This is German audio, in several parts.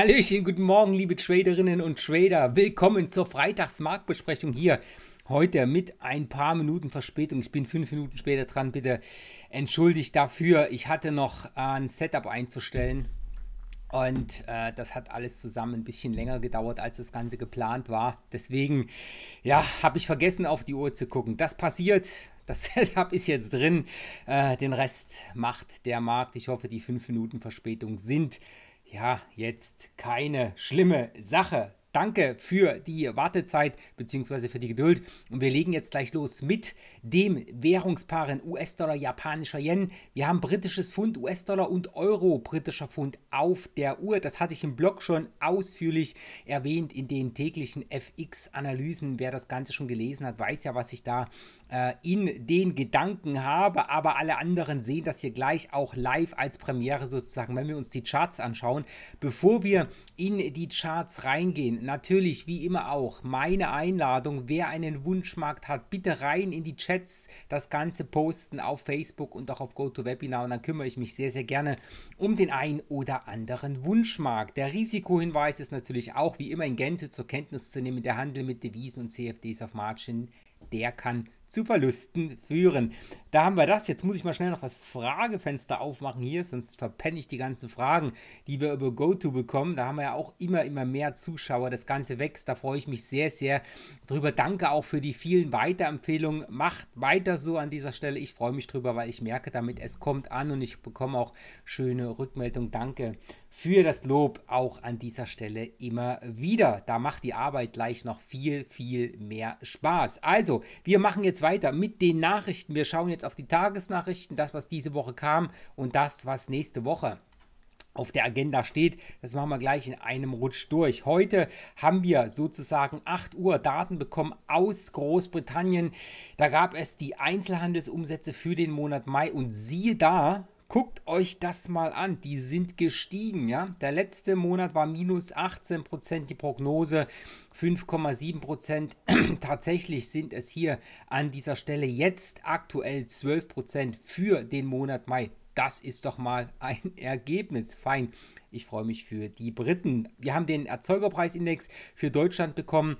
Hallöchen, guten Morgen, liebe Traderinnen und Trader. Willkommen zur Freitagsmarktbesprechung hier. Heute mit ein paar Minuten Verspätung. Ich bin fünf Minuten später dran. Bitte entschuldigt dafür. Ich hatte noch äh, ein Setup einzustellen. Und äh, das hat alles zusammen ein bisschen länger gedauert, als das Ganze geplant war. Deswegen, ja, habe ich vergessen, auf die Uhr zu gucken. Das passiert. Das Setup ist jetzt drin. Äh, den Rest macht der Markt. Ich hoffe, die fünf Minuten Verspätung sind ja, jetzt keine schlimme Sache. Danke für die Wartezeit bzw. für die Geduld. Und wir legen jetzt gleich los mit dem Währungspaaren US-Dollar, japanischer Yen. Wir haben britisches Pfund, US-Dollar und Euro, britischer Pfund auf der Uhr. Das hatte ich im Blog schon ausführlich erwähnt in den täglichen FX-Analysen. Wer das Ganze schon gelesen hat, weiß ja, was ich da äh, in den Gedanken habe. Aber alle anderen sehen das hier gleich auch live als Premiere sozusagen, wenn wir uns die Charts anschauen. Bevor wir in die Charts reingehen, natürlich wie immer auch meine Einladung, wer einen Wunschmarkt hat, bitte rein in die Charts Chats, das Ganze posten auf Facebook und auch auf GoToWebinar und dann kümmere ich mich sehr, sehr gerne um den einen oder anderen Wunschmarkt. Der Risikohinweis ist natürlich auch wie immer in Gänze zur Kenntnis zu nehmen. Der Handel mit Devisen und CFDs auf Margin, der kann zu Verlusten führen. Da haben wir das. Jetzt muss ich mal schnell noch das Fragefenster aufmachen hier, sonst verpenne ich die ganzen Fragen, die wir über GoTo bekommen. Da haben wir ja auch immer, immer mehr Zuschauer. Das Ganze wächst. Da freue ich mich sehr, sehr drüber. Danke auch für die vielen Weiterempfehlungen. Macht weiter so an dieser Stelle. Ich freue mich drüber, weil ich merke damit, es kommt an und ich bekomme auch schöne Rückmeldungen. Danke für das Lob auch an dieser Stelle immer wieder. Da macht die Arbeit gleich noch viel, viel mehr Spaß. Also, wir machen jetzt geht's weiter mit den Nachrichten. Wir schauen jetzt auf die Tagesnachrichten, das, was diese Woche kam und das, was nächste Woche auf der Agenda steht. Das machen wir gleich in einem Rutsch durch. Heute haben wir sozusagen 8 Uhr Daten bekommen aus Großbritannien. Da gab es die Einzelhandelsumsätze für den Monat Mai und siehe da, Guckt euch das mal an, die sind gestiegen, ja. Der letzte Monat war minus 18 Prozent die Prognose, 5,7 Prozent. Tatsächlich sind es hier an dieser Stelle jetzt aktuell 12 Prozent für den Monat Mai. Das ist doch mal ein Ergebnis. Fein. Ich freue mich für die Briten. Wir haben den Erzeugerpreisindex für Deutschland bekommen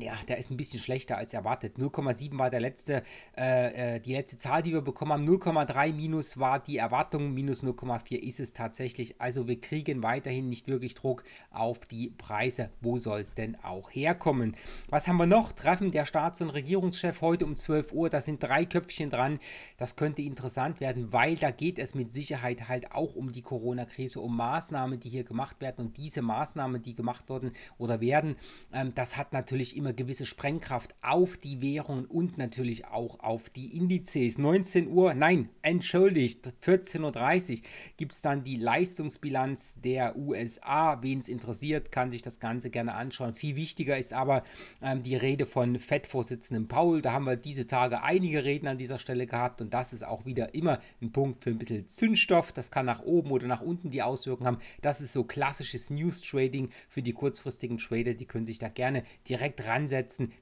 ja, der ist ein bisschen schlechter als erwartet. 0,7 war der letzte, äh, äh, die letzte Zahl, die wir bekommen haben. 0,3 minus war die Erwartung, minus 0,4 ist es tatsächlich. Also wir kriegen weiterhin nicht wirklich Druck auf die Preise. Wo soll es denn auch herkommen? Was haben wir noch? Treffen der Staats- und Regierungschef heute um 12 Uhr. Da sind drei Köpfchen dran. Das könnte interessant werden, weil da geht es mit Sicherheit halt auch um die Corona-Krise, um Maßnahmen, die hier gemacht werden. Und diese Maßnahmen, die gemacht wurden oder werden, ähm, das hat natürlich immer immer gewisse Sprengkraft auf die Währungen und natürlich auch auf die Indizes. 19 Uhr, nein, entschuldigt, 14.30 Uhr gibt es dann die Leistungsbilanz der USA. Wen es interessiert, kann sich das Ganze gerne anschauen. Viel wichtiger ist aber ähm, die Rede von fed vorsitzenden Paul. Da haben wir diese Tage einige Reden an dieser Stelle gehabt und das ist auch wieder immer ein Punkt für ein bisschen Zündstoff. Das kann nach oben oder nach unten die Auswirkungen haben. Das ist so klassisches News-Trading für die kurzfristigen Trader. Die können sich da gerne direkt rein dran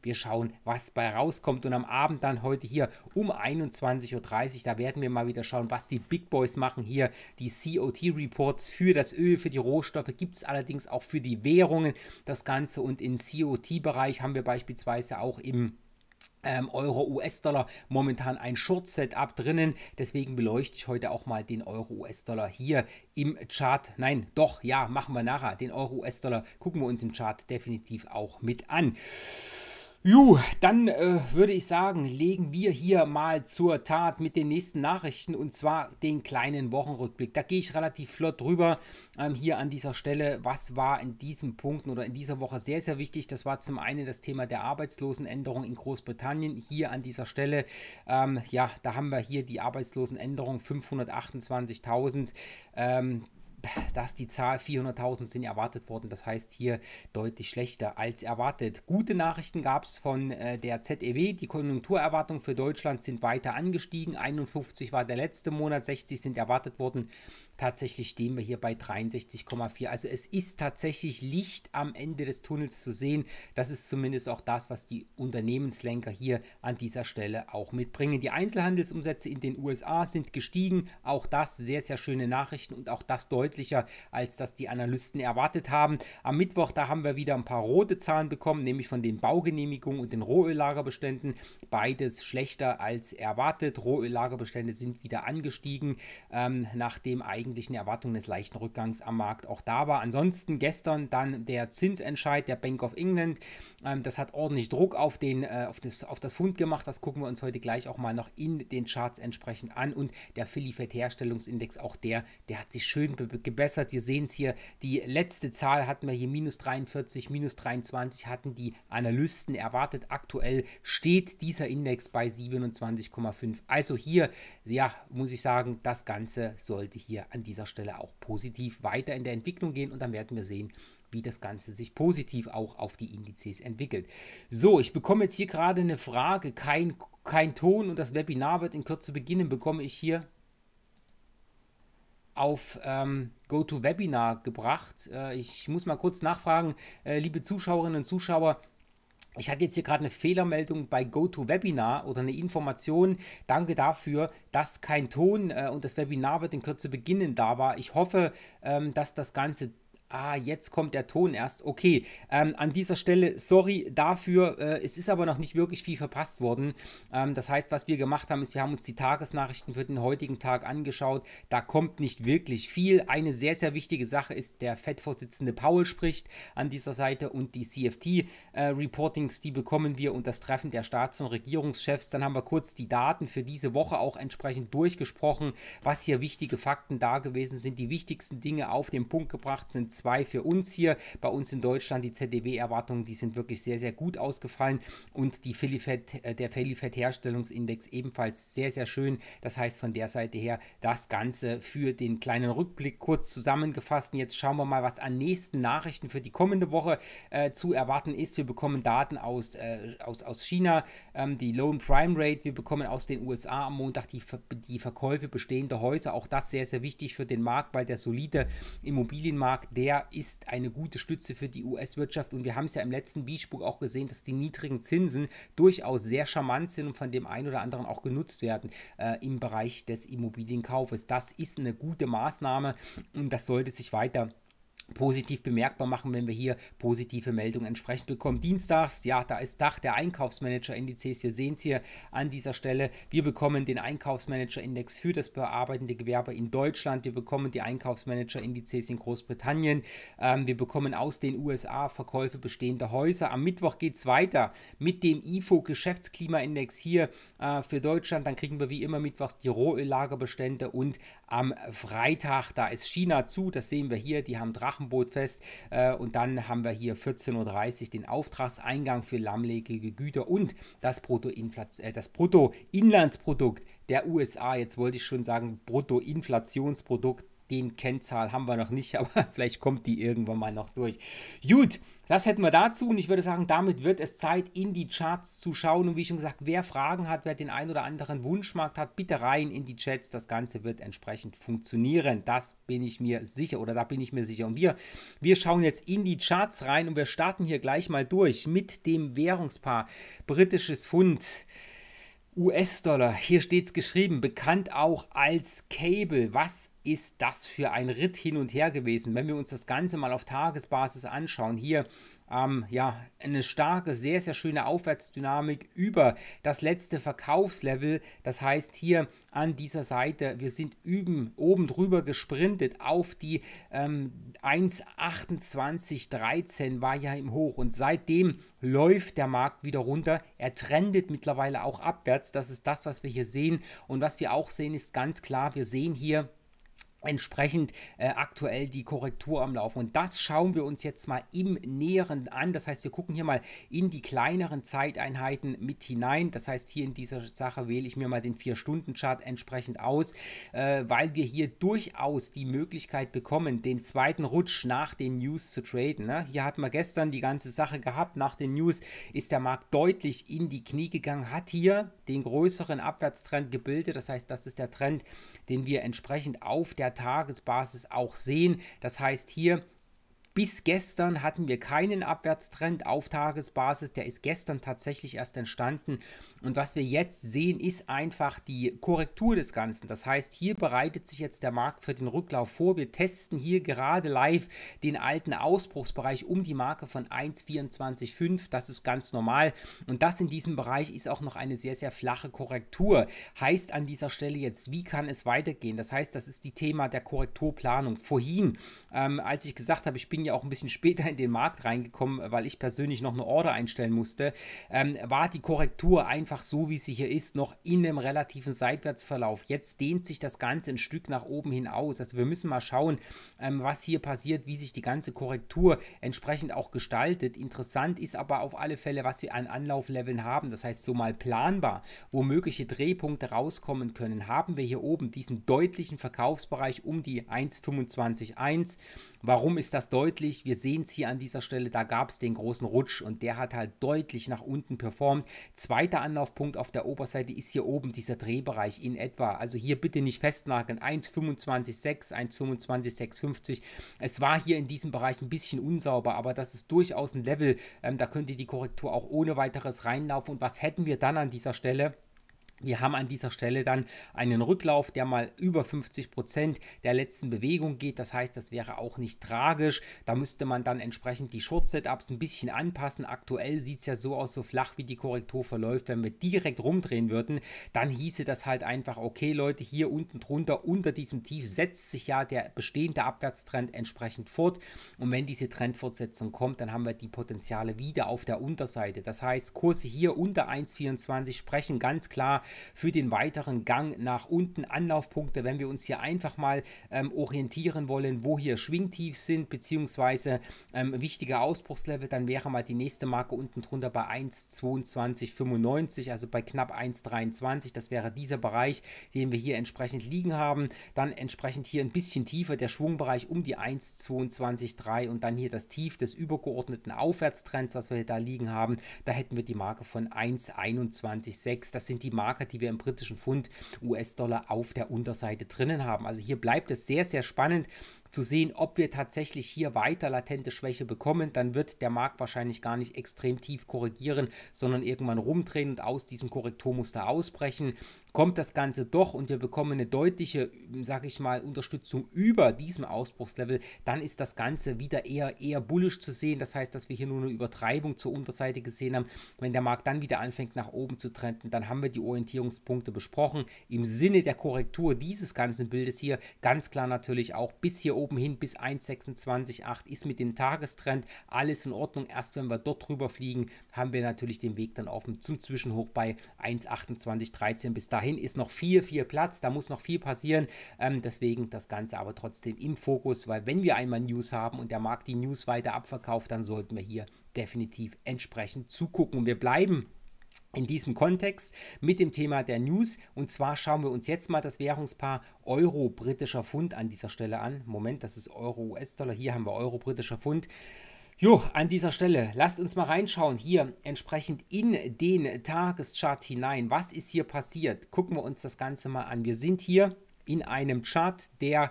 Wir schauen, was bei rauskommt. Und am Abend dann heute hier um 21.30 Uhr, da werden wir mal wieder schauen, was die Big Boys machen hier. Die COT-Reports für das Öl, für die Rohstoffe gibt es allerdings auch für die Währungen. Das Ganze und im COT-Bereich haben wir beispielsweise auch im ähm, Euro, US-Dollar momentan ein Short-Setup drinnen. Deswegen beleuchte ich heute auch mal den Euro, US-Dollar hier im Chart. Nein, doch, ja, machen wir nachher. Den Euro, US-Dollar gucken wir uns im Chart definitiv auch mit an. Ju, dann äh, würde ich sagen, legen wir hier mal zur Tat mit den nächsten Nachrichten und zwar den kleinen Wochenrückblick. Da gehe ich relativ flott drüber ähm, hier an dieser Stelle. Was war in diesen Punkten oder in dieser Woche sehr, sehr wichtig? Das war zum einen das Thema der Arbeitslosenänderung in Großbritannien. Hier an dieser Stelle, ähm, ja, da haben wir hier die Arbeitslosenänderung 528.000. Ähm, dass die Zahl 400.000 sind erwartet worden. Das heißt hier deutlich schlechter als erwartet. Gute Nachrichten gab es von äh, der ZEW. Die Konjunkturerwartungen für Deutschland sind weiter angestiegen. 51 war der letzte Monat, 60 sind erwartet worden. Tatsächlich stehen wir hier bei 63,4. Also es ist tatsächlich Licht am Ende des Tunnels zu sehen. Das ist zumindest auch das, was die Unternehmenslenker hier an dieser Stelle auch mitbringen. Die Einzelhandelsumsätze in den USA sind gestiegen. Auch das sehr, sehr schöne Nachrichten und auch das deutlicher, als das die Analysten erwartet haben. Am Mittwoch, da haben wir wieder ein paar rote Zahlen bekommen, nämlich von den Baugenehmigungen und den Rohöllagerbeständen. Beides schlechter als erwartet. Rohöllagerbestände sind wieder angestiegen, ähm, nachdem eigentlich eigentlich eine Erwartung eines leichten Rückgangs am Markt auch da war. Ansonsten gestern dann der Zinsentscheid der Bank of England. Ähm, das hat ordentlich Druck auf, den, äh, auf, das, auf das Fund gemacht. Das gucken wir uns heute gleich auch mal noch in den Charts entsprechend an. Und der Philly Fed Herstellungsindex, auch der, der hat sich schön gebessert. Wir sehen es hier, die letzte Zahl hatten wir hier minus 43, minus 23 hatten die Analysten erwartet. Aktuell steht dieser Index bei 27,5. Also hier, ja, muss ich sagen, das Ganze sollte hier an dieser Stelle auch positiv weiter in der Entwicklung gehen und dann werden wir sehen, wie das Ganze sich positiv auch auf die Indizes entwickelt. So, ich bekomme jetzt hier gerade eine Frage, kein, kein Ton und das Webinar wird in Kürze beginnen, bekomme ich hier auf ähm, GoToWebinar gebracht. Äh, ich muss mal kurz nachfragen, äh, liebe Zuschauerinnen und Zuschauer, ich hatte jetzt hier gerade eine Fehlermeldung bei GoToWebinar oder eine Information. Danke dafür, dass kein Ton äh, und das Webinar wird in Kürze beginnen da war. Ich hoffe, ähm, dass das Ganze ah, jetzt kommt der Ton erst. Okay, ähm, an dieser Stelle sorry dafür. Äh, es ist aber noch nicht wirklich viel verpasst worden. Ähm, das heißt, was wir gemacht haben, ist, wir haben uns die Tagesnachrichten für den heutigen Tag angeschaut. Da kommt nicht wirklich viel. Eine sehr, sehr wichtige Sache ist, der FED-Vorsitzende Paul spricht an dieser Seite und die CFT-Reportings, äh, die bekommen wir und das Treffen der Staats- und Regierungschefs. Dann haben wir kurz die Daten für diese Woche auch entsprechend durchgesprochen, was hier wichtige Fakten da gewesen sind. Die wichtigsten Dinge auf den Punkt gebracht sind 2 für uns hier. Bei uns in Deutschland die zdw erwartungen die sind wirklich sehr, sehr gut ausgefallen und die Filifet, äh, der Filifet-Herstellungsindex ebenfalls sehr, sehr schön. Das heißt von der Seite her das Ganze für den kleinen Rückblick kurz zusammengefasst. Und jetzt schauen wir mal, was an nächsten Nachrichten für die kommende Woche äh, zu erwarten ist. Wir bekommen Daten aus, äh, aus, aus China, ähm, die Loan Prime Rate. Wir bekommen aus den USA am Montag die, die Verkäufe bestehender Häuser. Auch das sehr, sehr wichtig für den Markt, weil der solide Immobilienmarkt, der der ist eine gute Stütze für die US-Wirtschaft und wir haben es ja im letzten Beachbook auch gesehen, dass die niedrigen Zinsen durchaus sehr charmant sind und von dem einen oder anderen auch genutzt werden äh, im Bereich des Immobilienkaufes. Das ist eine gute Maßnahme und das sollte sich weiter positiv bemerkbar machen, wenn wir hier positive Meldungen entsprechend bekommen. Dienstags, ja, da ist Dach der Einkaufsmanager-Indizes. Wir sehen es hier an dieser Stelle. Wir bekommen den Einkaufsmanager-Index für das bearbeitende Gewerbe in Deutschland. Wir bekommen die Einkaufsmanager-Indizes in Großbritannien. Ähm, wir bekommen aus den USA Verkäufe bestehender Häuser. Am Mittwoch geht es weiter mit dem ifo geschäftsklima index hier äh, für Deutschland. Dann kriegen wir wie immer mittwochs die Rohöllagerbestände und am Freitag, da ist China zu. Das sehen wir hier. Die haben Drachmen Hafenboot fest. Äh, und dann haben wir hier 14.30 Uhr den Auftragseingang für lahmlegige Güter und das, Bruttoinflaz äh, das Bruttoinlandsprodukt der USA. Jetzt wollte ich schon sagen, Bruttoinflationsprodukt den Kennzahl haben wir noch nicht, aber vielleicht kommt die irgendwann mal noch durch. Gut, das hätten wir dazu und ich würde sagen, damit wird es Zeit, in die Charts zu schauen. Und wie schon gesagt, wer Fragen hat, wer den einen oder anderen Wunschmarkt hat, bitte rein in die Chats. Das Ganze wird entsprechend funktionieren. Das bin ich mir sicher oder da bin ich mir sicher. Und wir, wir schauen jetzt in die Charts rein und wir starten hier gleich mal durch mit dem Währungspaar britisches Pfund. US-Dollar, hier steht's geschrieben, bekannt auch als Cable. Was ist das für ein Ritt hin und her gewesen? Wenn wir uns das Ganze mal auf Tagesbasis anschauen, hier ähm, ja, eine starke, sehr, sehr schöne Aufwärtsdynamik über das letzte Verkaufslevel. Das heißt hier an dieser Seite, wir sind üben, oben drüber gesprintet auf die ähm, 1,2813 war ja im Hoch und seitdem läuft der Markt wieder runter. Er trendet mittlerweile auch abwärts. Das ist das, was wir hier sehen und was wir auch sehen ist ganz klar, wir sehen hier entsprechend äh, aktuell die Korrektur am Laufen. Und das schauen wir uns jetzt mal im Näheren an. Das heißt, wir gucken hier mal in die kleineren Zeiteinheiten mit hinein. Das heißt, hier in dieser Sache wähle ich mir mal den 4-Stunden-Chart entsprechend aus, äh, weil wir hier durchaus die Möglichkeit bekommen, den zweiten Rutsch nach den News zu traden. Ne? Hier hatten wir gestern die ganze Sache gehabt. Nach den News ist der Markt deutlich in die Knie gegangen, hat hier den größeren Abwärtstrend gebildet. Das heißt, das ist der Trend, den wir entsprechend auf der Tagesbasis auch sehen. Das heißt hier bis gestern hatten wir keinen Abwärtstrend auf Tagesbasis. Der ist gestern tatsächlich erst entstanden. Und was wir jetzt sehen, ist einfach die Korrektur des Ganzen. Das heißt, hier bereitet sich jetzt der Markt für den Rücklauf vor. Wir testen hier gerade live den alten Ausbruchsbereich um die Marke von 1,245. Das ist ganz normal. Und das in diesem Bereich ist auch noch eine sehr, sehr flache Korrektur. Heißt an dieser Stelle jetzt, wie kann es weitergehen? Das heißt, das ist die Thema der Korrekturplanung. Vorhin, ähm, als ich gesagt habe, ich bin bin ja auch ein bisschen später in den Markt reingekommen, weil ich persönlich noch eine Order einstellen musste, ähm, war die Korrektur einfach so, wie sie hier ist, noch in einem relativen Seitwärtsverlauf. Jetzt dehnt sich das Ganze ein Stück nach oben hin aus. Also wir müssen mal schauen, ähm, was hier passiert, wie sich die ganze Korrektur entsprechend auch gestaltet. Interessant ist aber auf alle Fälle, was wir an Anlaufleveln haben. Das heißt, so mal planbar, wo mögliche Drehpunkte rauskommen können, haben wir hier oben diesen deutlichen Verkaufsbereich um die 1,25,1. Warum ist das deutlich? deutlich, wir sehen es hier an dieser Stelle, da gab es den großen Rutsch und der hat halt deutlich nach unten performt. Zweiter Anlaufpunkt auf der Oberseite ist hier oben dieser Drehbereich in etwa. Also hier bitte nicht festnageln. 1,25,6, 1,25,650. Es war hier in diesem Bereich ein bisschen unsauber, aber das ist durchaus ein Level. Ähm, da könnte die Korrektur auch ohne weiteres reinlaufen. Und was hätten wir dann an dieser Stelle? Wir haben an dieser Stelle dann einen Rücklauf, der mal über 50% Prozent der letzten Bewegung geht. Das heißt, das wäre auch nicht tragisch. Da müsste man dann entsprechend die Short-Setups ein bisschen anpassen. Aktuell sieht es ja so aus, so flach wie die Korrektur verläuft. Wenn wir direkt rumdrehen würden, dann hieße das halt einfach, okay Leute, hier unten drunter, unter diesem Tief setzt sich ja der bestehende Abwärtstrend entsprechend fort. Und wenn diese Trendfortsetzung kommt, dann haben wir die Potenziale wieder auf der Unterseite. Das heißt, Kurse hier unter 1,24 sprechen ganz klar für den weiteren Gang nach unten. Anlaufpunkte, wenn wir uns hier einfach mal ähm, orientieren wollen, wo hier Schwingtiefs sind, beziehungsweise ähm, wichtige Ausbruchslevel, dann wäre mal die nächste Marke unten drunter bei 1,2295, also bei knapp 1,23. Das wäre dieser Bereich, den wir hier entsprechend liegen haben. Dann entsprechend hier ein bisschen tiefer der Schwungbereich um die 1,22,3 und dann hier das Tief des übergeordneten Aufwärtstrends, was wir da liegen haben. Da hätten wir die Marke von 1,21,6. Das sind die Marken, Marke, die wir im britischen Pfund US-Dollar auf der Unterseite drinnen haben. Also hier bleibt es sehr, sehr spannend, zu sehen, ob wir tatsächlich hier weiter latente Schwäche bekommen, dann wird der Markt wahrscheinlich gar nicht extrem tief korrigieren, sondern irgendwann rumdrehen und aus diesem Korrekturmuster ausbrechen. Kommt das Ganze doch und wir bekommen eine deutliche, sage ich mal, Unterstützung über diesem Ausbruchslevel, dann ist das Ganze wieder eher, eher bullisch zu sehen. Das heißt, dass wir hier nur eine Übertreibung zur Unterseite gesehen haben. Wenn der Markt dann wieder anfängt nach oben zu trenden, dann haben wir die Orientierungspunkte besprochen. Im Sinne der Korrektur dieses ganzen Bildes hier ganz klar natürlich auch bis hier oben oben hin bis 1,26,8 ist mit dem Tagestrend alles in Ordnung. Erst wenn wir dort drüber fliegen, haben wir natürlich den Weg dann offen zum Zwischenhoch bei 1,28,13. Bis dahin ist noch viel, viel Platz. Da muss noch viel passieren. Ähm, deswegen das Ganze aber trotzdem im Fokus, weil wenn wir einmal News haben und der Markt die News weiter abverkauft, dann sollten wir hier definitiv entsprechend zugucken. Und wir bleiben in diesem Kontext mit dem Thema der News. Und zwar schauen wir uns jetzt mal das Währungspaar Euro-Britischer Pfund an dieser Stelle an. Moment, das ist Euro-US-Dollar. Hier haben wir Euro-Britischer Pfund. Jo, an dieser Stelle, lasst uns mal reinschauen hier entsprechend in den Tageschart hinein. Was ist hier passiert? Gucken wir uns das Ganze mal an. Wir sind hier in einem Chart, der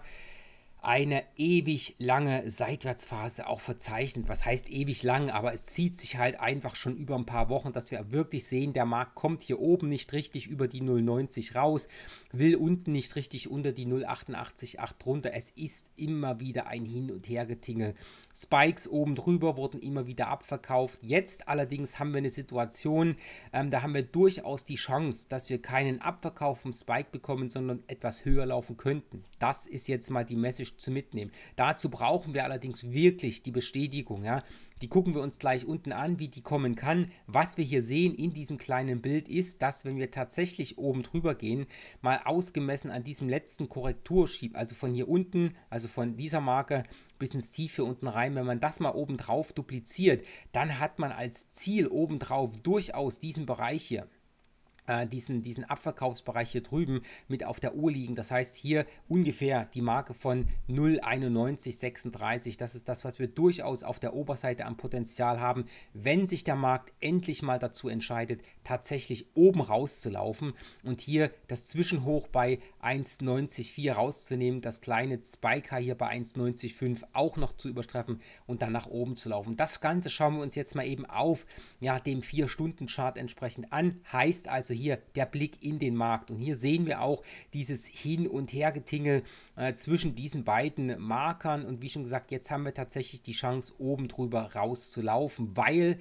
eine ewig lange Seitwärtsphase auch verzeichnet. Was heißt ewig lang? Aber es zieht sich halt einfach schon über ein paar Wochen, dass wir wirklich sehen, der Markt kommt hier oben nicht richtig über die 0,90 raus, will unten nicht richtig unter die 0,88,8 runter. Es ist immer wieder ein Hin- und Hergetingel Spikes oben drüber wurden immer wieder abverkauft. Jetzt allerdings haben wir eine Situation, ähm, da haben wir durchaus die Chance, dass wir keinen Abverkauf vom Spike bekommen, sondern etwas höher laufen könnten. Das ist jetzt mal die Message zu mitnehmen. Dazu brauchen wir allerdings wirklich die Bestätigung. Ja? Die gucken wir uns gleich unten an, wie die kommen kann. Was wir hier sehen in diesem kleinen Bild ist, dass wenn wir tatsächlich oben drüber gehen, mal ausgemessen an diesem letzten Korrekturschieb, also von hier unten, also von dieser Marke bis ins Tief hier unten rein, wenn man das mal oben drauf dupliziert, dann hat man als Ziel oben drauf durchaus diesen Bereich hier äh, diesen, diesen Abverkaufsbereich hier drüben mit auf der Uhr liegen. Das heißt hier ungefähr die Marke von 0,9136. Das ist das, was wir durchaus auf der Oberseite am Potenzial haben, wenn sich der Markt endlich mal dazu entscheidet, tatsächlich oben rauszulaufen und hier das Zwischenhoch bei 1,94 rauszunehmen, das kleine Spiker hier bei 1,95 auch noch zu übertreffen und dann nach oben zu laufen. Das Ganze schauen wir uns jetzt mal eben auf ja, dem 4-Stunden-Chart entsprechend an. Heißt also hier hier der Blick in den Markt. Und hier sehen wir auch dieses Hin- und Hergetingel äh, zwischen diesen beiden Markern. Und wie schon gesagt, jetzt haben wir tatsächlich die Chance, oben drüber rauszulaufen, weil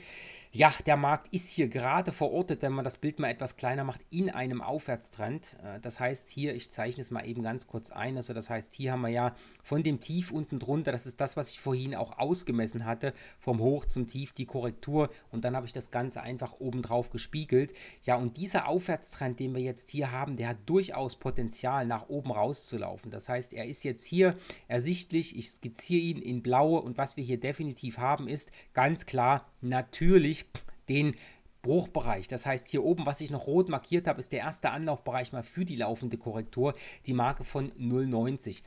ja, der Markt ist hier gerade verortet, wenn man das Bild mal etwas kleiner macht, in einem Aufwärtstrend. Äh, das heißt hier, ich zeichne es mal eben ganz kurz ein, also das heißt hier haben wir ja von dem Tief unten drunter, das ist das, was ich vorhin auch ausgemessen hatte, vom Hoch zum Tief die Korrektur und dann habe ich das Ganze einfach oben drauf gespiegelt. Ja, und dieser Aufwärtstrend, den wir jetzt hier haben, der hat durchaus Potenzial nach oben rauszulaufen. Das heißt, er ist jetzt hier ersichtlich, ich skizziere ihn in blaue und was wir hier definitiv haben ist ganz klar natürlich den Bruchbereich. Das heißt, hier oben, was ich noch rot markiert habe, ist der erste Anlaufbereich mal für die laufende Korrektur, die Marke von 0,90.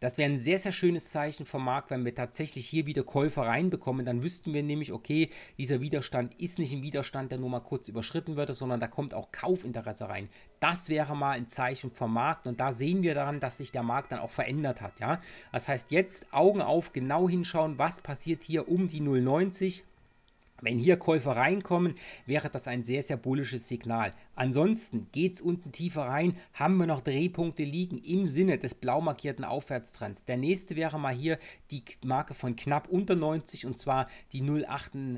Das wäre ein sehr, sehr schönes Zeichen vom Markt, wenn wir tatsächlich hier wieder Käufer reinbekommen. Dann wüssten wir nämlich, okay, dieser Widerstand ist nicht ein Widerstand, der nur mal kurz überschritten wird, sondern da kommt auch Kaufinteresse rein. Das wäre mal ein Zeichen vom Markt und da sehen wir daran, dass sich der Markt dann auch verändert hat. Ja? Das heißt, jetzt Augen auf, genau hinschauen, was passiert hier um die 0,90. Wenn hier Käufer reinkommen, wäre das ein sehr, sehr bullisches Signal. Ansonsten geht es unten tiefer rein, haben wir noch Drehpunkte liegen im Sinne des blau markierten Aufwärtstrends. Der nächste wäre mal hier die Marke von knapp unter 90 und zwar die,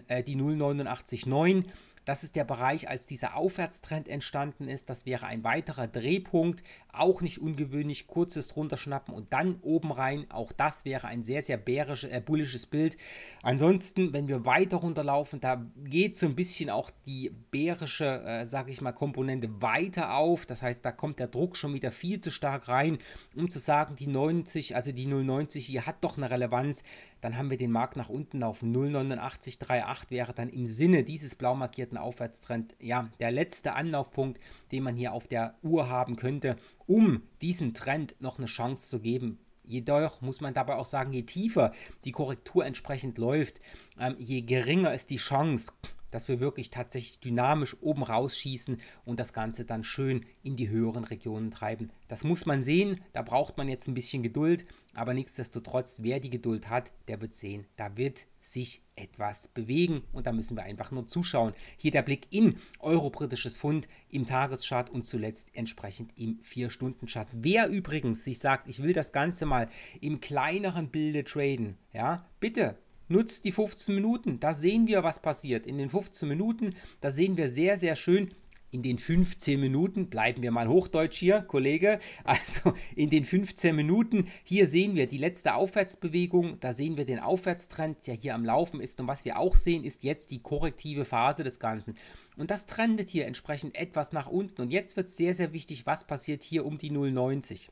äh, die 0,899. Das ist der Bereich, als dieser Aufwärtstrend entstanden ist. Das wäre ein weiterer Drehpunkt auch nicht ungewöhnlich, kurzes runterschnappen und dann oben rein. Auch das wäre ein sehr, sehr bärisch, äh, bullisches Bild. Ansonsten, wenn wir weiter runterlaufen, da geht so ein bisschen auch die bärische, äh, sage ich mal, Komponente weiter auf. Das heißt, da kommt der Druck schon wieder viel zu stark rein, um zu sagen, die 90, also die 090 hier hat doch eine Relevanz. Dann haben wir den Markt nach unten laufen. 08938 wäre dann im Sinne dieses blau markierten Aufwärtstrend ja der letzte Anlaufpunkt, den man hier auf der Uhr haben könnte um diesem Trend noch eine Chance zu geben. Jedoch muss man dabei auch sagen, je tiefer die Korrektur entsprechend läuft, ähm, je geringer ist die Chance, dass wir wirklich tatsächlich dynamisch oben rausschießen und das Ganze dann schön in die höheren Regionen treiben. Das muss man sehen, da braucht man jetzt ein bisschen Geduld, aber nichtsdestotrotz, wer die Geduld hat, der wird sehen, da wird sich etwas bewegen und da müssen wir einfach nur zuschauen. Hier der Blick in euro-britisches Pfund im Tageschart und zuletzt entsprechend im 4-Stunden-Chart. Wer übrigens sich sagt, ich will das Ganze mal im kleineren Bilde traden, ja, bitte nutzt die 15 Minuten. Da sehen wir, was passiert. In den 15 Minuten, da sehen wir sehr, sehr schön, in den 15 Minuten, bleiben wir mal hochdeutsch hier, Kollege, also in den 15 Minuten, hier sehen wir die letzte Aufwärtsbewegung, da sehen wir den Aufwärtstrend, der hier am Laufen ist und was wir auch sehen, ist jetzt die korrektive Phase des Ganzen. Und das trendet hier entsprechend etwas nach unten und jetzt wird es sehr, sehr wichtig, was passiert hier um die 0,90.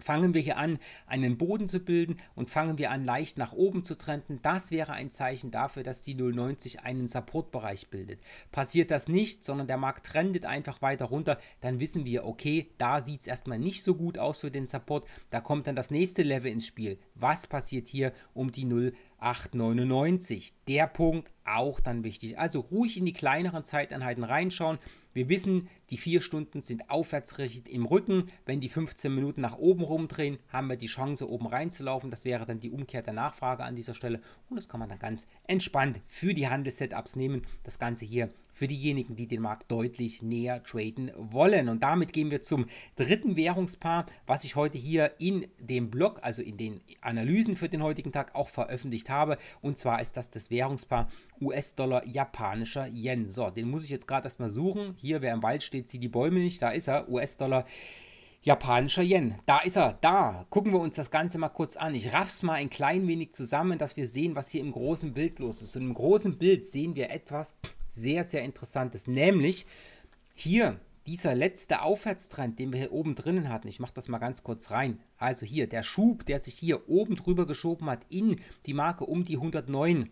Fangen wir hier an, einen Boden zu bilden und fangen wir an, leicht nach oben zu trenden. Das wäre ein Zeichen dafür, dass die 0,90 einen Supportbereich bildet. Passiert das nicht, sondern der Markt trendet einfach weiter runter, dann wissen wir, okay, da sieht es erstmal nicht so gut aus für den Support. Da kommt dann das nächste Level ins Spiel. Was passiert hier um die 0,899? Der Punkt auch dann wichtig. Also ruhig in die kleineren Zeiteinheiten reinschauen. Wir wissen, die vier Stunden sind aufwärtsgerichtet im Rücken. Wenn die 15 Minuten nach oben rumdrehen, haben wir die Chance, oben reinzulaufen. Das wäre dann die Umkehr der Nachfrage an dieser Stelle. Und das kann man dann ganz entspannt für die Handelssetups nehmen. Das Ganze hier für diejenigen, die den Markt deutlich näher traden wollen. Und damit gehen wir zum dritten Währungspaar, was ich heute hier in dem Blog, also in den Analysen für den heutigen Tag auch veröffentlicht habe. Und zwar ist das das Währungspaar US-Dollar japanischer Yen. So, den muss ich jetzt gerade erstmal suchen. Hier, wer im Wald steht, jetzt sie die Bäume nicht. Da ist er, US-Dollar, japanischer Yen. Da ist er, da. Gucken wir uns das Ganze mal kurz an. Ich raff's mal ein klein wenig zusammen, dass wir sehen, was hier im großen Bild los ist. Und im großen Bild sehen wir etwas sehr, sehr Interessantes, nämlich hier dieser letzte Aufwärtstrend, den wir hier oben drinnen hatten, ich mache das mal ganz kurz rein. Also hier der Schub, der sich hier oben drüber geschoben hat in die Marke um die 109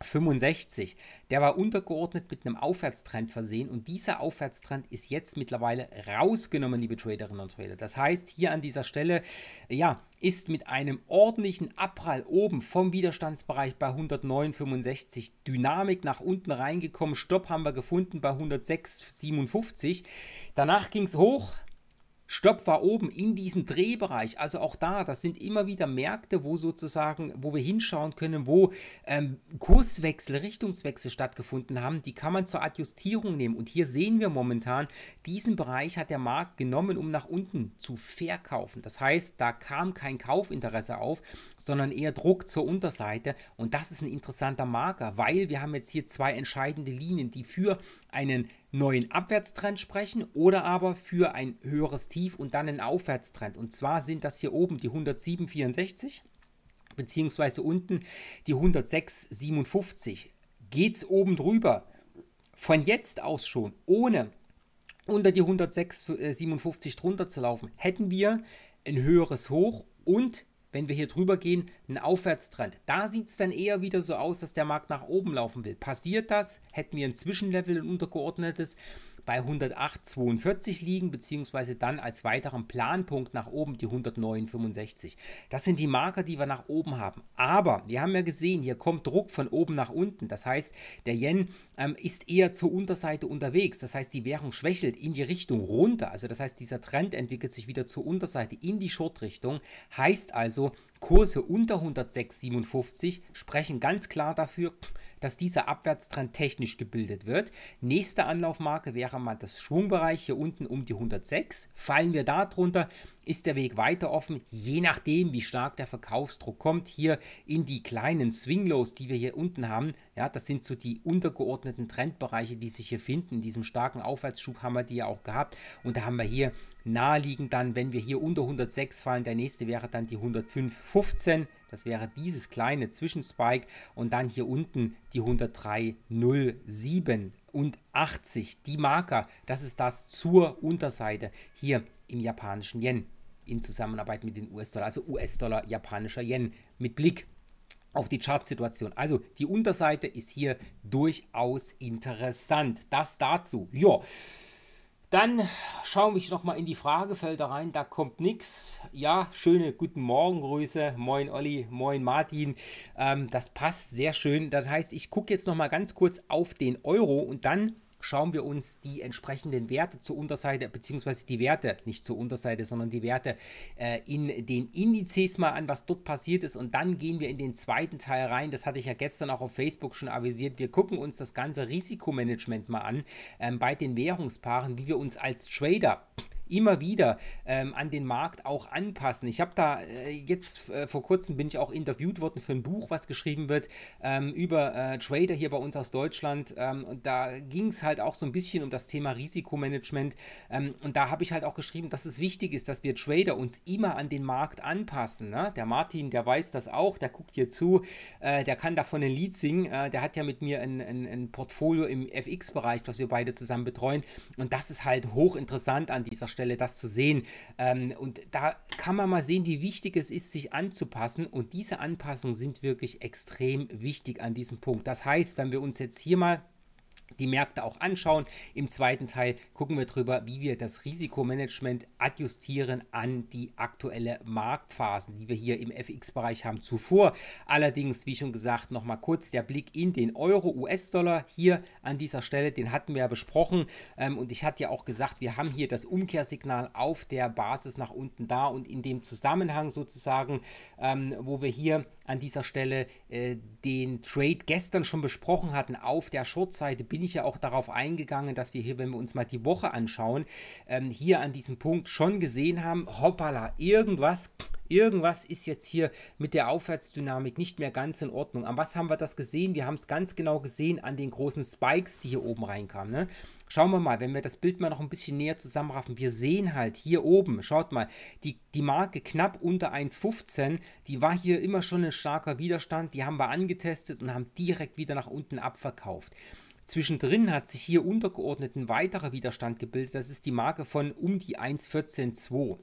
65. Der war untergeordnet mit einem Aufwärtstrend versehen und dieser Aufwärtstrend ist jetzt mittlerweile rausgenommen, liebe Traderinnen und Trader. Das heißt, hier an dieser Stelle, ja, ist mit einem ordentlichen Abprall oben vom Widerstandsbereich bei 109,65 Dynamik nach unten reingekommen. Stopp haben wir gefunden bei 106,57. Danach ging es hoch Stopp war oben in diesem Drehbereich. Also auch da, das sind immer wieder Märkte, wo sozusagen, wo wir hinschauen können, wo ähm, Kurswechsel, Richtungswechsel stattgefunden haben. Die kann man zur Adjustierung nehmen. Und hier sehen wir momentan, diesen Bereich hat der Markt genommen, um nach unten zu verkaufen. Das heißt, da kam kein Kaufinteresse auf, sondern eher Druck zur Unterseite. Und das ist ein interessanter Marker, weil wir haben jetzt hier zwei entscheidende Linien, die für einen neuen Abwärtstrend sprechen oder aber für ein höheres Tief und dann einen Aufwärtstrend. Und zwar sind das hier oben die 107,64 beziehungsweise unten die 106,57. Geht es oben drüber? Von jetzt aus schon, ohne unter die 106,57 drunter zu laufen, hätten wir ein höheres Hoch und wenn wir hier drüber gehen, einen Aufwärtstrend. Da sieht es dann eher wieder so aus, dass der Markt nach oben laufen will. Passiert das, hätten wir ein Zwischenlevel, ein untergeordnetes, bei 108,42 liegen, beziehungsweise dann als weiteren Planpunkt nach oben die 109,65. Das sind die Marker, die wir nach oben haben. Aber wir haben ja gesehen, hier kommt Druck von oben nach unten. Das heißt, der Yen ähm, ist eher zur Unterseite unterwegs. Das heißt, die Währung schwächelt in die Richtung runter. Also das heißt, dieser Trend entwickelt sich wieder zur Unterseite in die Short-Richtung. Heißt also, Kurse unter 106,57 sprechen ganz klar dafür, pff, dass dieser Abwärtstrend technisch gebildet wird. Nächste Anlaufmarke wäre mal das Schwungbereich hier unten um die 106. Fallen wir da drunter, ist der Weg weiter offen, je nachdem, wie stark der Verkaufsdruck kommt. Hier in die kleinen Swinglows, die wir hier unten haben, ja, das sind so die untergeordneten Trendbereiche, die sich hier finden. In diesem starken Aufwärtsschub haben wir die ja auch gehabt. Und da haben wir hier naheliegend dann, wenn wir hier unter 106 fallen, der nächste wäre dann die 105,15. Das wäre dieses kleine Zwischenspike und dann hier unten die 103,07 und 80. Die Marker, das ist das zur Unterseite hier im japanischen Yen in Zusammenarbeit mit den US-Dollar, also US-Dollar, japanischer Yen mit Blick auf die Chartsituation. Also die Unterseite ist hier durchaus interessant. Das dazu. Ja. Dann schaue ich nochmal in die Fragefelder rein, da kommt nichts. Ja, schöne guten Morgengrüße. Moin Olli, moin Martin. Ähm, das passt sehr schön. Das heißt, ich gucke jetzt nochmal ganz kurz auf den Euro und dann schauen wir uns die entsprechenden Werte zur Unterseite, beziehungsweise die Werte, nicht zur Unterseite, sondern die Werte äh, in den Indizes mal an, was dort passiert ist. Und dann gehen wir in den zweiten Teil rein. Das hatte ich ja gestern auch auf Facebook schon avisiert. Wir gucken uns das ganze Risikomanagement mal an ähm, bei den Währungspaaren, wie wir uns als Trader immer wieder ähm, an den Markt auch anpassen. Ich habe da äh, jetzt äh, vor kurzem bin ich auch interviewt worden für ein Buch, was geschrieben wird ähm, über äh, Trader hier bei uns aus Deutschland. Ähm, und da ging es halt auch so ein bisschen um das Thema Risikomanagement. Ähm, und da habe ich halt auch geschrieben, dass es wichtig ist, dass wir Trader uns immer an den Markt anpassen. Ne? Der Martin, der weiß das auch, der guckt hier zu, äh, der kann davon ein Lied singen. Äh, der hat ja mit mir ein, ein, ein Portfolio im FX-Bereich, was wir beide zusammen betreuen. Und das ist halt hochinteressant an dieser Stelle. Stelle das zu sehen. Ähm, und da kann man mal sehen, wie wichtig es ist, sich anzupassen. Und diese Anpassungen sind wirklich extrem wichtig an diesem Punkt. Das heißt, wenn wir uns jetzt hier mal die Märkte auch anschauen. Im zweiten Teil gucken wir drüber, wie wir das Risikomanagement adjustieren an die aktuelle Marktphase, die wir hier im FX-Bereich haben. Zuvor allerdings, wie schon gesagt, nochmal kurz der Blick in den Euro, US-Dollar hier an dieser Stelle, den hatten wir ja besprochen ähm, und ich hatte ja auch gesagt, wir haben hier das Umkehrsignal auf der Basis nach unten da und in dem Zusammenhang sozusagen, ähm, wo wir hier an dieser Stelle äh, den Trade gestern schon besprochen hatten. Auf der Short-Seite, bin ich ja auch darauf eingegangen, dass wir hier, wenn wir uns mal die Woche anschauen, ähm, hier an diesem Punkt schon gesehen haben, hoppala, irgendwas irgendwas ist jetzt hier mit der Aufwärtsdynamik nicht mehr ganz in Ordnung. An was haben wir das gesehen? Wir haben es ganz genau gesehen an den großen Spikes, die hier oben reinkamen. Ne? Schauen wir mal, wenn wir das Bild mal noch ein bisschen näher zusammenraffen. Wir sehen halt hier oben, schaut mal, die, die Marke knapp unter 1,15, die war hier immer schon ein starker Widerstand. Die haben wir angetestet und haben direkt wieder nach unten abverkauft. Zwischendrin hat sich hier untergeordnet ein weiterer Widerstand gebildet. Das ist die Marke von um die 1,14,2.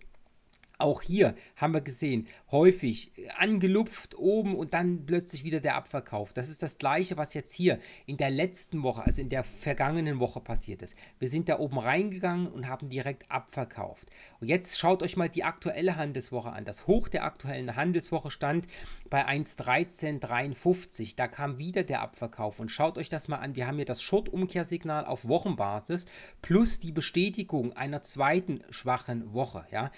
Auch hier haben wir gesehen, häufig äh, angelupft oben und dann plötzlich wieder der Abverkauf. Das ist das gleiche, was jetzt hier in der letzten Woche, also in der vergangenen Woche passiert ist. Wir sind da oben reingegangen und haben direkt abverkauft. Und jetzt schaut euch mal die aktuelle Handelswoche an. Das Hoch der aktuellen Handelswoche stand bei 1.1353. Da kam wieder der Abverkauf. Und schaut euch das mal an. Wir haben hier das Short-Umkehrsignal auf Wochenbasis plus die Bestätigung einer zweiten schwachen Woche. Ja.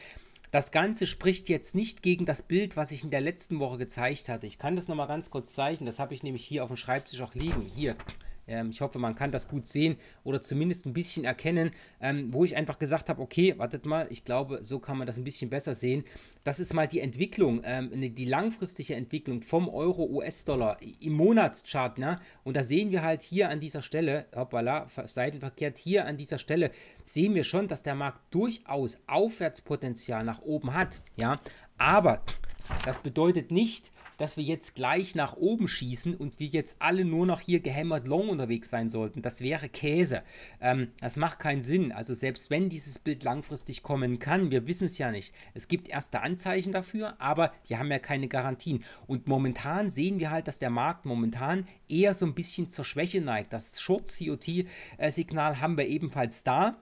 Das Ganze spricht jetzt nicht gegen das Bild, was ich in der letzten Woche gezeigt hatte. Ich kann das nochmal ganz kurz zeichnen. Das habe ich nämlich hier auf dem Schreibtisch auch liegen. Hier, ähm, ich hoffe, man kann das gut sehen oder zumindest ein bisschen erkennen, ähm, wo ich einfach gesagt habe, okay, wartet mal, ich glaube, so kann man das ein bisschen besser sehen. Das ist mal die Entwicklung, ähm, die langfristige Entwicklung vom Euro-US-Dollar im Monatschart. Ne? Und da sehen wir halt hier an dieser Stelle, hoppala, seitenverkehrt, hier an dieser Stelle sehen wir schon, dass der Markt durchaus Aufwärtspotenzial nach oben hat. Ja, aber das bedeutet nicht, dass wir jetzt gleich nach oben schießen und wir jetzt alle nur noch hier gehämmert long unterwegs sein sollten. Das wäre Käse. Ähm, das macht keinen Sinn. Also selbst wenn dieses Bild langfristig kommen kann, wir wissen es ja nicht. Es gibt erste Anzeichen dafür, aber wir haben ja keine Garantien. Und momentan sehen wir halt, dass der Markt momentan eher so ein bisschen zur Schwäche neigt. Das Short-COT-Signal äh, haben wir ebenfalls da.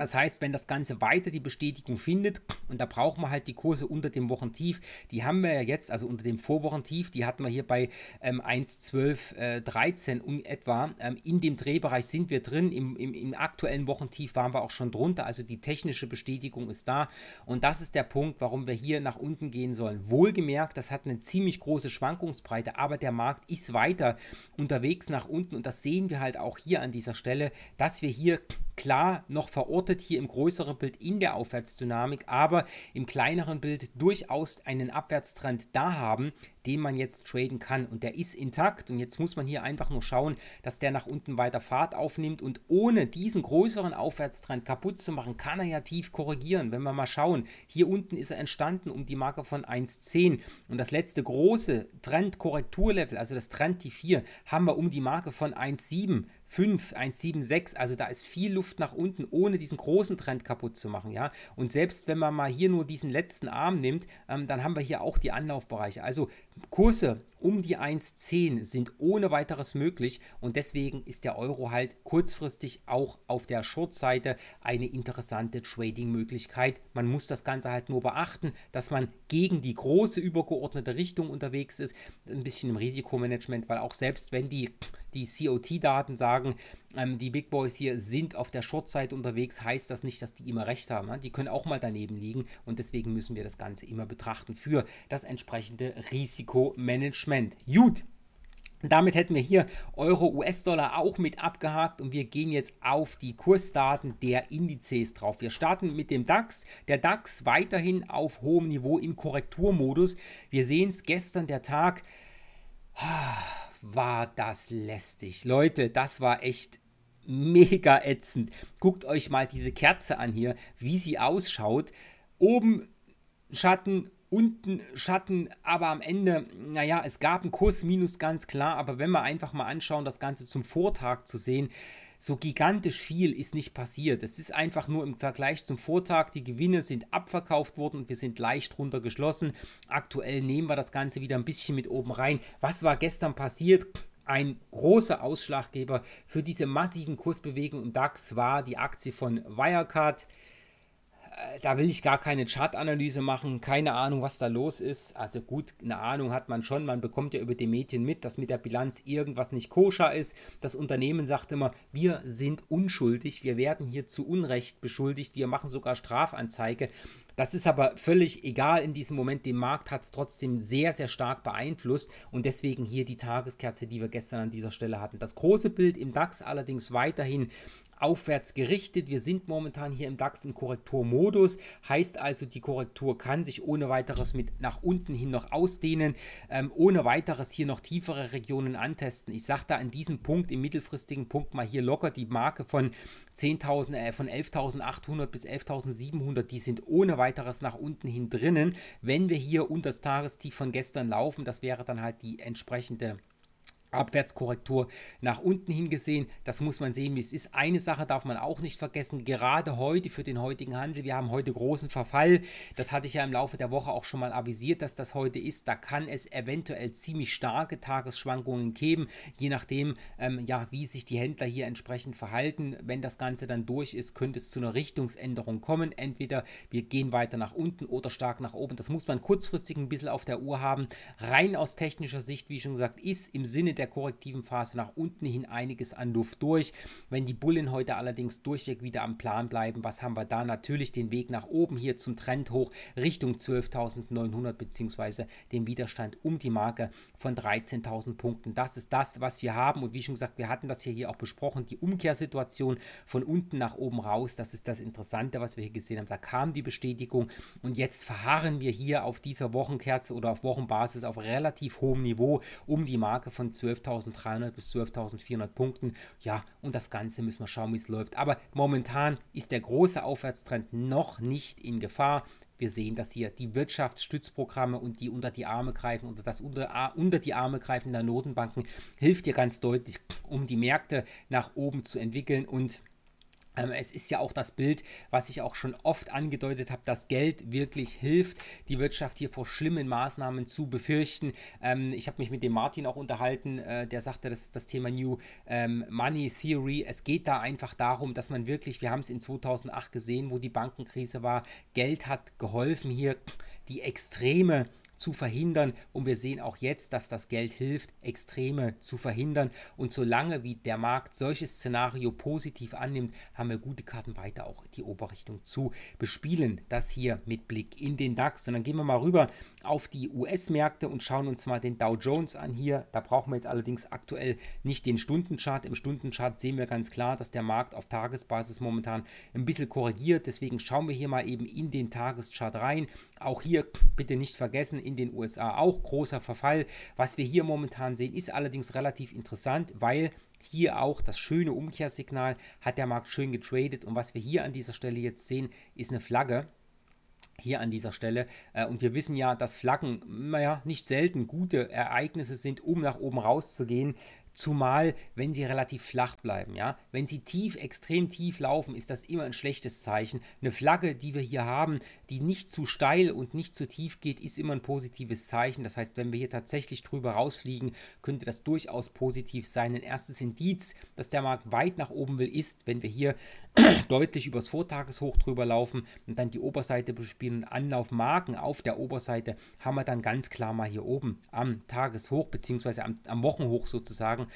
Das heißt, wenn das Ganze weiter die Bestätigung findet, und da brauchen wir halt die Kurse unter dem Wochentief, die haben wir ja jetzt, also unter dem Vorwochentief, die hatten wir hier bei ähm, 1,12, äh, um etwa. Ähm, in dem Drehbereich sind wir drin, Im, im, im aktuellen Wochentief waren wir auch schon drunter, also die technische Bestätigung ist da. Und das ist der Punkt, warum wir hier nach unten gehen sollen. Wohlgemerkt, das hat eine ziemlich große Schwankungsbreite, aber der Markt ist weiter unterwegs nach unten und das sehen wir halt auch hier an dieser Stelle, dass wir hier klar noch verortet verortet hier im größeren Bild in der Aufwärtsdynamik, aber im kleineren Bild durchaus einen Abwärtstrend da haben, den man jetzt traden kann. Und der ist intakt. Und jetzt muss man hier einfach nur schauen, dass der nach unten weiter Fahrt aufnimmt. Und ohne diesen größeren Aufwärtstrend kaputt zu machen, kann er ja tief korrigieren. Wenn wir mal schauen, hier unten ist er entstanden um die Marke von 1,10. Und das letzte große Trendkorrekturlevel, also das Trend Trendtief 4, haben wir um die Marke von 1,7 1,75, 1,76. Also da ist viel Luft nach unten, ohne diesen großen Trend kaputt zu machen. Ja? Und selbst wenn man mal hier nur diesen letzten Arm nimmt, ähm, dann haben wir hier auch die Anlaufbereiche. Also Kurse um die 1,10 sind ohne weiteres möglich und deswegen ist der Euro halt kurzfristig auch auf der Short-Seite eine interessante Trading-Möglichkeit. Man muss das Ganze halt nur beachten, dass man gegen die große übergeordnete Richtung unterwegs ist, ein bisschen im Risikomanagement, weil auch selbst wenn die, die COT-Daten sagen, ähm, die Big Boys hier sind auf der short Shortseite unterwegs, heißt das nicht, dass die immer recht haben. Ne? Die können auch mal daneben liegen und deswegen müssen wir das Ganze immer betrachten für das entsprechende Risikomanagement. Gut, damit hätten wir hier Euro, US-Dollar auch mit abgehakt und wir gehen jetzt auf die Kursdaten der Indizes drauf. Wir starten mit dem DAX. Der DAX weiterhin auf hohem Niveau im Korrekturmodus. Wir sehen es gestern der Tag. Ah, war das lästig. Leute, das war echt mega ätzend. Guckt euch mal diese Kerze an hier, wie sie ausschaut. Oben Schatten, unten Schatten, aber am Ende, naja, es gab einen Kurs minus ganz klar, aber wenn wir einfach mal anschauen, das Ganze zum Vortag zu sehen, so gigantisch viel ist nicht passiert. Es ist einfach nur im Vergleich zum Vortag, die Gewinne sind abverkauft worden und wir sind leicht runtergeschlossen. Aktuell nehmen wir das Ganze wieder ein bisschen mit oben rein. Was war gestern passiert? ein großer Ausschlaggeber für diese massiven Kursbewegungen im DAX war die Aktie von Wirecard. Äh, da will ich gar keine Chartanalyse machen, keine Ahnung, was da los ist. Also gut, eine Ahnung hat man schon. Man bekommt ja über die Medien mit, dass mit der Bilanz irgendwas nicht koscher ist. Das Unternehmen sagt immer, wir sind unschuldig, wir werden hier zu Unrecht beschuldigt, wir machen sogar Strafanzeige. Das ist aber völlig egal in diesem Moment. Den Markt hat es trotzdem sehr, sehr stark beeinflusst und deswegen hier die Tageskerze, die wir gestern an dieser Stelle hatten. Das große Bild im DAX allerdings weiterhin aufwärts gerichtet. Wir sind momentan hier im DAX im Korrekturmodus. Heißt also, die Korrektur kann sich ohne weiteres mit nach unten hin noch ausdehnen, ähm, ohne weiteres hier noch tiefere Regionen antesten. Ich sage da an diesem Punkt, im mittelfristigen Punkt mal hier locker die Marke von 10.000, äh, von 11.800 bis 11.700, die sind ohne weiteres nach unten hin drinnen. Wenn wir hier unter das Tagestief von gestern laufen, das wäre dann halt die entsprechende Abwärtskorrektur nach unten hingesehen. Das muss man sehen, wie es ist. Eine Sache darf man auch nicht vergessen, gerade heute für den heutigen Handel. Wir haben heute großen Verfall. Das hatte ich ja im Laufe der Woche auch schon mal avisiert, dass das heute ist. Da kann es eventuell ziemlich starke Tagesschwankungen geben, je nachdem, ähm, ja, wie sich die Händler hier entsprechend verhalten. Wenn das Ganze dann durch ist, könnte es zu einer Richtungsänderung kommen. Entweder wir gehen weiter nach unten oder stark nach oben. Das muss man kurzfristig ein bisschen auf der Uhr haben. Rein aus technischer Sicht, wie schon gesagt, ist im Sinne der der korrektiven Phase nach unten hin einiges an Luft durch. Wenn die Bullen heute allerdings durchweg wieder am Plan bleiben, was haben wir da? Natürlich den Weg nach oben hier zum Trend hoch Richtung 12.900 bzw. den Widerstand um die Marke von 13.000 Punkten. Das ist das, was wir haben und wie schon gesagt, wir hatten das hier, auch besprochen, die Umkehrsituation von unten nach oben raus. Das ist das Interessante, was wir hier gesehen haben. Da kam die Bestätigung und jetzt verharren wir hier auf dieser Wochenkerze oder auf Wochenbasis auf relativ hohem Niveau um die Marke von 12. 12.300 bis 12.400 Punkten. Ja, und das Ganze müssen wir schauen, wie es läuft. Aber momentan ist der große Aufwärtstrend noch nicht in Gefahr. Wir sehen, dass hier die Wirtschaftsstützprogramme und die unter die Arme greifen, unter das unter, äh, unter die Arme greifen der Notenbanken hilft dir ganz deutlich, um die Märkte nach oben zu entwickeln und ähm, es ist ja auch das Bild, was ich auch schon oft angedeutet habe, dass Geld wirklich hilft, die Wirtschaft hier vor schlimmen Maßnahmen zu befürchten. Ähm, ich habe mich mit dem Martin auch unterhalten, äh, der sagte, das ist das Thema New ähm, Money Theory. Es geht da einfach darum, dass man wirklich, wir haben es in 2008 gesehen, wo die Bankenkrise war, Geld hat geholfen hier die extreme zu verhindern. Und wir sehen auch jetzt, dass das Geld hilft, Extreme zu verhindern. Und solange wie der Markt solches Szenario positiv annimmt, haben wir gute Karten weiter auch die Oberrichtung zu bespielen. Das hier mit Blick in den DAX. Und dann gehen wir mal rüber auf die US-Märkte und schauen uns mal den Dow Jones an hier. Da brauchen wir jetzt allerdings aktuell nicht den Stundenchart. Im Stundenchart sehen wir ganz klar, dass der Markt auf Tagesbasis momentan ein bisschen korrigiert. Deswegen schauen wir hier mal eben in den Tageschart rein. Auch hier bitte nicht vergessen, in den USA auch großer Verfall. Was wir hier momentan sehen, ist allerdings relativ interessant, weil hier auch das schöne Umkehrsignal hat der Markt schön getradet und was wir hier an dieser Stelle jetzt sehen, ist eine Flagge hier an dieser Stelle. Äh, und wir wissen ja, dass Flaggen, naja, nicht selten gute Ereignisse sind, um nach oben rauszugehen. Zumal, wenn sie relativ flach bleiben, ja. Wenn sie tief, extrem tief laufen, ist das immer ein schlechtes Zeichen. Eine Flagge, die wir hier haben, die nicht zu steil und nicht zu tief geht, ist immer ein positives Zeichen. Das heißt, wenn wir hier tatsächlich drüber rausfliegen, könnte das durchaus positiv sein. Ein erstes Indiz, dass der Markt weit nach oben will, ist, wenn wir hier deutlich übers Vortageshoch drüber laufen und dann die Oberseite bespielen. Anlaufmarken auf der Oberseite haben wir dann ganz klar mal hier oben am Tageshoch bzw. Am, am Wochenhoch sozusagen.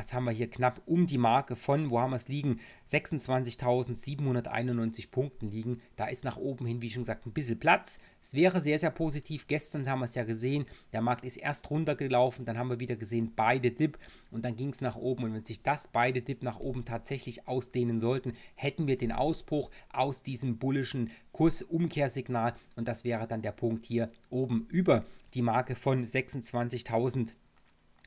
Jetzt haben wir hier knapp um die Marke von, wo haben wir es liegen? 26.791 Punkten liegen. Da ist nach oben hin, wie schon gesagt, ein bisschen Platz. Es wäre sehr, sehr positiv. Gestern haben wir es ja gesehen. Der Markt ist erst runtergelaufen, dann haben wir wieder gesehen, beide Dip und dann ging es nach oben. Und wenn sich das beide Dip nach oben tatsächlich ausdehnen sollten, hätten wir den Ausbruch aus diesem bullischen Kursumkehrsignal und das wäre dann der Punkt hier oben über die Marke von 26.000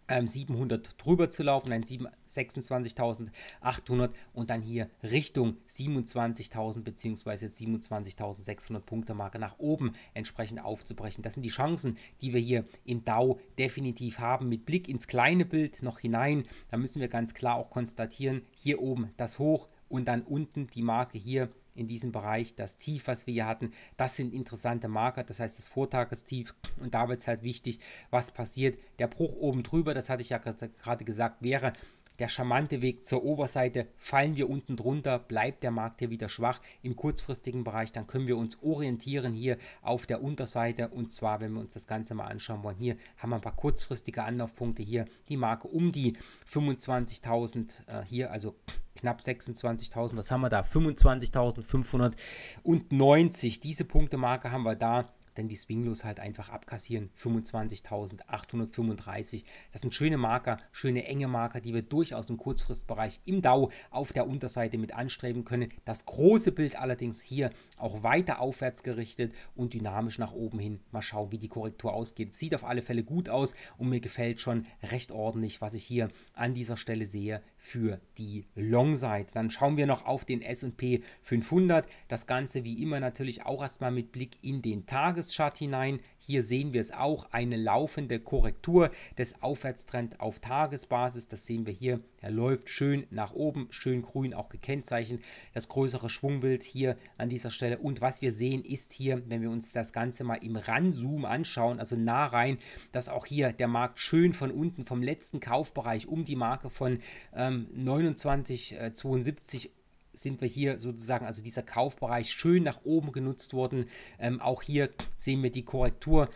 700 ähm, drüber zu laufen, dann 26.800 und dann hier Richtung 27.000 bzw. 27.600 Punkte Marke nach oben entsprechend aufzubrechen. Das sind die Chancen, die wir hier im DAO definitiv haben. Mit Blick ins kleine Bild noch hinein, da müssen wir ganz klar auch konstatieren, hier oben das Hoch und dann unten die Marke hier in diesem Bereich. Das Tief, was wir hier hatten, das sind interessante Marker, das heißt das Vortagestief und da wird es halt wichtig, was passiert. Der Bruch oben drüber, das hatte ich ja gerade gesagt, wäre der charmante Weg zur Oberseite. Fallen wir unten drunter, bleibt der Markt hier wieder schwach im kurzfristigen Bereich, dann können wir uns orientieren hier auf der Unterseite. Und zwar, wenn wir uns das Ganze mal anschauen wollen, hier haben wir ein paar kurzfristige Anlaufpunkte hier. Die Marke um die 25.000 äh, hier, also knapp 26.000. Was haben wir da? 25.590. Diese Punktemarke haben wir da dann die Swinglos halt einfach abkassieren. 25.835. Das sind schöne Marker, schöne enge Marker, die wir durchaus im Kurzfristbereich im DAO auf der Unterseite mit anstreben können. Das große Bild allerdings hier auch weiter aufwärts gerichtet und dynamisch nach oben hin. Mal schauen, wie die Korrektur ausgeht. Sieht auf alle Fälle gut aus und mir gefällt schon recht ordentlich, was ich hier an dieser Stelle sehe für die Longside. Dann schauen wir noch auf den S&P 500. Das Ganze wie immer natürlich auch erstmal mit Blick in den Tageschart hinein. Hier sehen wir es auch, eine laufende Korrektur des Aufwärtstrend auf Tagesbasis. Das sehen wir hier. Er läuft schön nach oben, schön grün auch gekennzeichnet. Das größere Schwungbild hier an dieser Stelle Stelle. Und was wir sehen, ist hier, wenn wir uns das Ganze mal im Ranzoom anschauen, also nah rein, dass auch hier der Markt schön von unten vom letzten Kaufbereich um die Marke von ähm, 29,72 äh, sind wir hier sozusagen, also dieser Kaufbereich schön nach oben genutzt worden. Ähm, auch hier sehen wir die Korrektur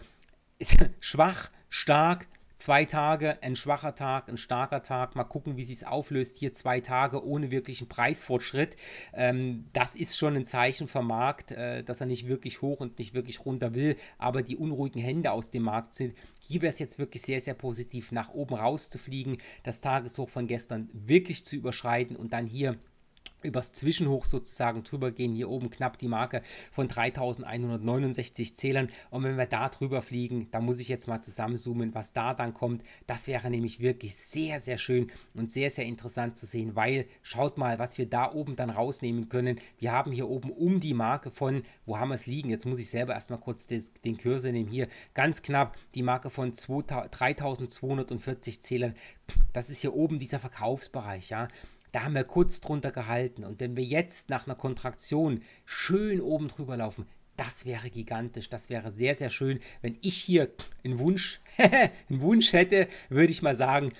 schwach, stark, zwei Tage, ein schwacher Tag, ein starker Tag. Mal gucken, wie sich es auflöst. Hier zwei Tage ohne wirklichen Preisfortschritt. Ähm, das ist schon ein Zeichen vom Markt, äh, dass er nicht wirklich hoch und nicht wirklich runter will. Aber die unruhigen Hände aus dem Markt sind. Hier wäre es jetzt wirklich sehr, sehr positiv, nach oben rauszufliegen, das Tageshoch von gestern wirklich zu überschreiten und dann hier übers Zwischenhoch sozusagen drüber gehen, hier oben knapp die Marke von 3169 Zählern und wenn wir da drüber fliegen, da muss ich jetzt mal zusammenzoomen, was da dann kommt, das wäre nämlich wirklich sehr, sehr schön und sehr, sehr interessant zu sehen, weil schaut mal, was wir da oben dann rausnehmen können, wir haben hier oben um die Marke von, wo haben wir es liegen, jetzt muss ich selber erstmal kurz des, den Cursor nehmen, hier ganz knapp die Marke von 3240 Zählern, das ist hier oben dieser Verkaufsbereich, ja, da haben wir kurz drunter gehalten. Und wenn wir jetzt nach einer Kontraktion schön oben drüber laufen, das wäre gigantisch, das wäre sehr, sehr schön. Wenn ich hier einen Wunsch, einen Wunsch hätte, würde ich mal sagen,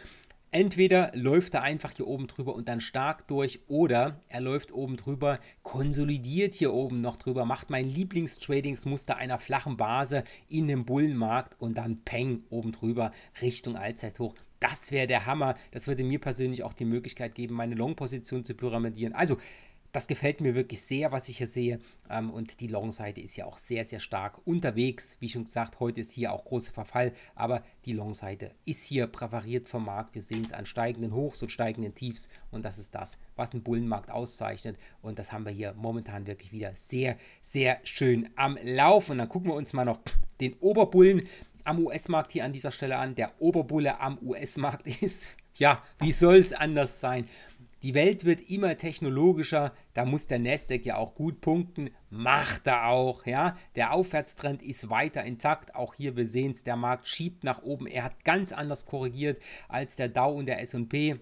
entweder läuft er einfach hier oben drüber und dann stark durch oder er läuft oben drüber, konsolidiert hier oben noch drüber, macht mein Lieblingstradingsmuster einer flachen Base in dem Bullenmarkt und dann Peng oben drüber Richtung Allzeithoch. Das wäre der Hammer. Das würde mir persönlich auch die Möglichkeit geben, meine Long-Position zu pyramidieren. Also, das gefällt mir wirklich sehr, was ich hier sehe. Ähm, und die Long-Seite ist ja auch sehr, sehr stark unterwegs. Wie schon gesagt, heute ist hier auch großer Verfall, aber die Long-Seite ist hier präferiert vom Markt. Wir sehen es an steigenden Hochs und steigenden Tiefs. Und das ist das, was einen Bullenmarkt auszeichnet. Und das haben wir hier momentan wirklich wieder sehr, sehr schön am Laufen. Dann gucken wir uns mal noch den Oberbullen am US-Markt hier an dieser Stelle an. Der Oberbulle am US-Markt ist. Ja, wie soll es anders sein? Die Welt wird immer technologischer, da muss der Nasdaq ja auch gut punkten, macht er auch, ja. Der Aufwärtstrend ist weiter intakt, auch hier wir sehen es, der Markt schiebt nach oben, er hat ganz anders korrigiert als der Dow und der S&P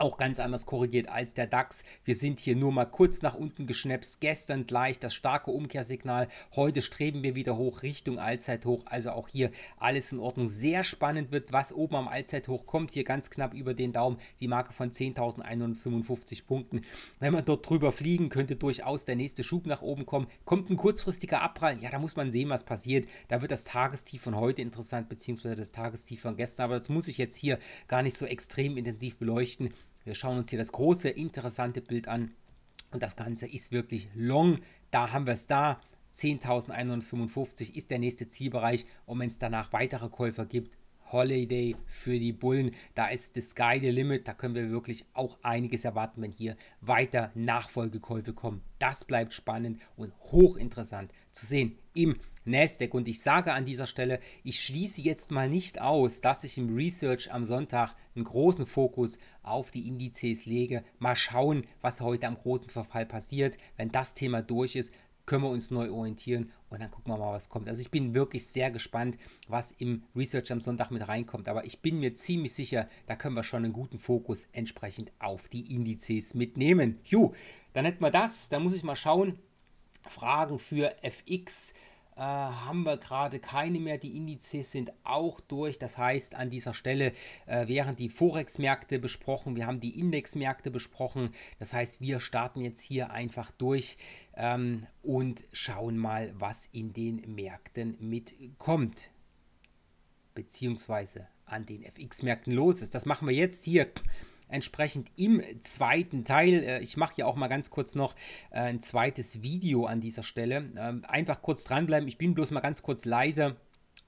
auch ganz anders korrigiert als der DAX. Wir sind hier nur mal kurz nach unten geschnäpst. Gestern gleich das starke Umkehrsignal. Heute streben wir wieder hoch Richtung Allzeithoch. Also auch hier alles in Ordnung. Sehr spannend wird, was oben am Allzeithoch kommt. Hier ganz knapp über den Daumen die Marke von 10.155 Punkten. Wenn man dort drüber fliegen, könnte durchaus der nächste Schub nach oben kommen. Kommt ein kurzfristiger Abprall? Ja, da muss man sehen, was passiert. Da wird das Tagestief von heute interessant, beziehungsweise das Tagestief von gestern. Aber das muss ich jetzt hier gar nicht so extrem intensiv beleuchten. Wir schauen uns hier das große, interessante Bild an. Und das Ganze ist wirklich long. Da haben wir es da. 10.155 ist der nächste Zielbereich. Und wenn es danach weitere Käufer gibt, Holiday für die Bullen. Da ist the sky the limit. Da können wir wirklich auch einiges erwarten, wenn hier weiter Nachfolgekäufe kommen. Das bleibt spannend und hochinteressant zu sehen im Nasdaq. Und ich sage an dieser Stelle, ich schließe jetzt mal nicht aus, dass ich im Research am Sonntag einen großen Fokus auf die Indizes lege. Mal schauen, was heute am großen Verfall passiert. Wenn das Thema durch ist, können wir uns neu orientieren und dann gucken wir mal, was kommt. Also ich bin wirklich sehr gespannt, was im Research am Sonntag mit reinkommt. Aber ich bin mir ziemlich sicher, da können wir schon einen guten Fokus entsprechend auf die Indizes mitnehmen. Juh, dann hätten wir das. Dann muss ich mal schauen. Fragen für FX äh, haben wir gerade keine mehr. Die Indizes sind auch durch. Das heißt, an dieser Stelle äh, wären die Forex-Märkte besprochen. Wir haben die Index-Märkte besprochen. Das heißt, wir starten jetzt hier einfach durch ähm, und schauen mal, was in den Märkten mitkommt. Beziehungsweise an den FX-Märkten los ist. Das machen wir jetzt hier entsprechend im zweiten Teil. Äh, ich mache hier auch mal ganz kurz noch äh, ein zweites Video an dieser Stelle. Ähm, einfach kurz dranbleiben. Ich bin bloß mal ganz kurz leise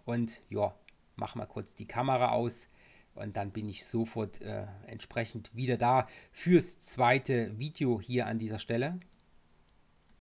und ja, mach mal kurz die Kamera aus. Und dann bin ich sofort äh, entsprechend wieder da fürs zweite Video hier an dieser Stelle.